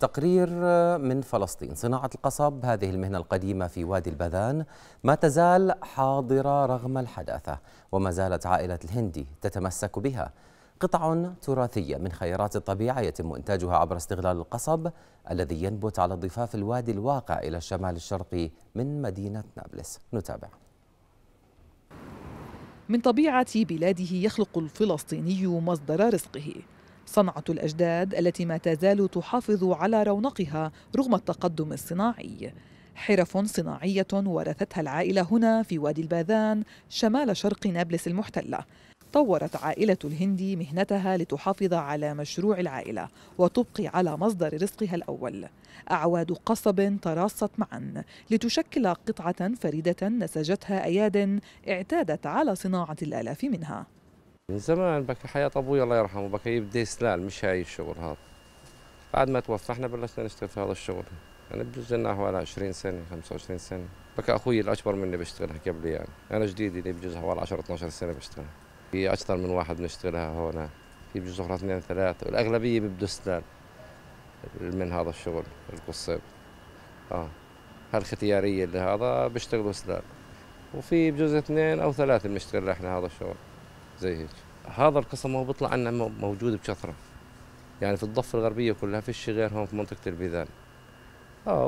تقرير من فلسطين صناعة القصب هذه المهنة القديمة في وادي البذان ما تزال حاضرة رغم الحداثة وما زالت عائلة الهندي تتمسك بها قطع تراثية من خيرات الطبيعة يتم إنتاجها عبر استغلال القصب الذي ينبت على ضفاف الوادي الواقع إلى الشمال الشرقي من مدينة نابلس نتابع من طبيعة بلاده يخلق الفلسطيني مصدر رزقه صنعة الأجداد التي ما تزال تحافظ على رونقها رغم التقدم الصناعي حرف صناعية ورثتها العائلة هنا في وادي الباذان شمال شرق نابلس المحتلة طورت عائلة الهندي مهنتها لتحافظ على مشروع العائلة وتبقي على مصدر رزقها الأول أعواد قصب تراصت معا لتشكل قطعة فريدة نسجتها أياد اعتادت على صناعة الآلاف منها من زمان بكى حياة أبوي الله يرحمه بكى يبدي سلال مش هاي الشغل هذا بعد ما توفى احنا بلشنا نشتغل في هذا الشغل أنا يعني بجوز حوالي 20 سنة 25 سنة بكى أخوي الأكبر مني بشتغلها قبلي يعني أنا جديد اللي بجوز حوالي 10 12 سنة بشتغلها في أكثر من واحد بنشتغلها هون في بجوز اثنين ثلاثة والأغلبية ببدو سلال من هذا الشغل القصيب اه هالختيارية اللي هذا بيشتغلوا سلال وفي بجوز اثنين أو ثلاثة بنشتغل احنا هذا الشغل زي هيك هذا القسم هو بيطلع عنا موجود بكثره يعني في الضفه الغربيه كلها فيش غير هون في منطقه البيذان اه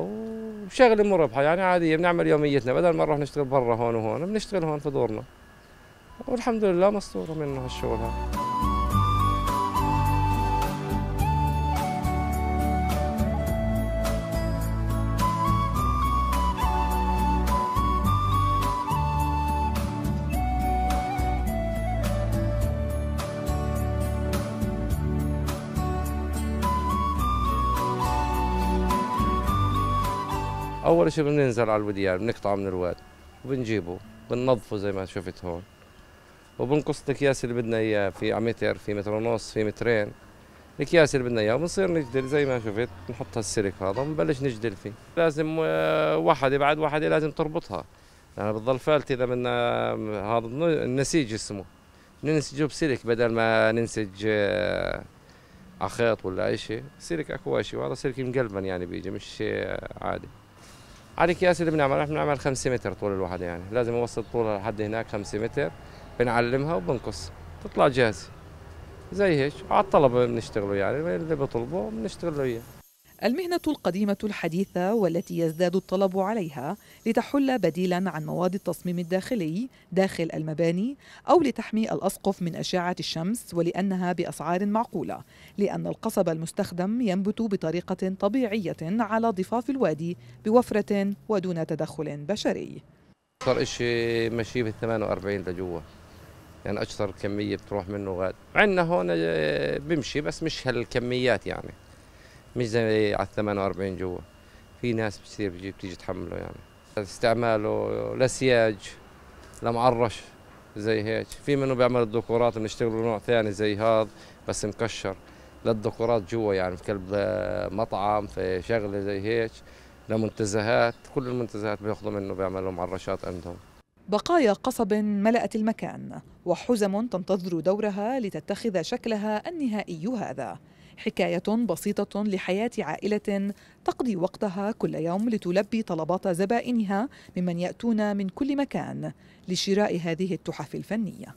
وشغله مربحه يعني عاديه بنعمل يوميتنا بدل ما نروح نشتغل برا هون وهون بنشتغل هون في دورنا والحمد لله مستوره منه هالشغل هذا اول شيء بننزل على الوديان بنقطع من الواد وبنجيبه بننظفه زي ما شفت هون وبنقص الاكياس اللي بدنا اياه في متر في متر ونص في مترين الاكياس اللي بدنا اياها وبنصير نجدل زي ما شفت بنحط هالسلك هذا وبنبلش نجدل فيه لازم آه، واحده بعد واحده لازم تربطها لانها بتضل فالته اذا بدنا آه، هذا النسيج اسمه ننسجه بسلك بدل ما ننسج آه، على خيط ولا اي شيء سلك اكواشي وهذا سلك مقلبن يعني بيجي مش عادي على الاكياس اللي بنعمل احنا بنعمل 5 متر طول الوحده يعني لازم اوصل طولها لحد هناك 5 متر بنعلمها وبنقص تطلع جاهزه زي هيك على الطلبه بنشتغله يعني اللي بطلبه بنشتغل له اياه المهنة القديمة الحديثة والتي يزداد الطلب عليها لتحل بديلا عن مواد التصميم الداخلي داخل المباني أو لتحمي الأسقف من أشعة الشمس ولأنها بأسعار معقولة لأن القصب المستخدم ينبت بطريقة طبيعية على ضفاف الوادي بوفرة ودون تدخل بشري أكثر شيء ماشي بال 48 لجوا يعني أكثر كمية بتروح منه غاد عندنا هون آه، بمشي بس مش هالكميات يعني مش زي على ال 48 جوا في ناس بتصير بتجي بتيجي تحمله يعني استعماله لسياج لمعرش زي هيك في منه بيعمل الذكورات بنشتغل نوع ثاني زي هذا بس مكشر للذكورات جوا يعني في قلب آه، مطعم في شغله زي هيك لمنتزهات كل المنتزهات بياخذوا منه بيعملوا معرشات عندهم بقايا قصب ملأت المكان وحزم تنتظر دورها لتتخذ شكلها النهائي هذا حكاية بسيطة لحياة عائلة تقضي وقتها كل يوم لتلبي طلبات زبائنها ممن يأتون من كل مكان لشراء هذه التحف الفنية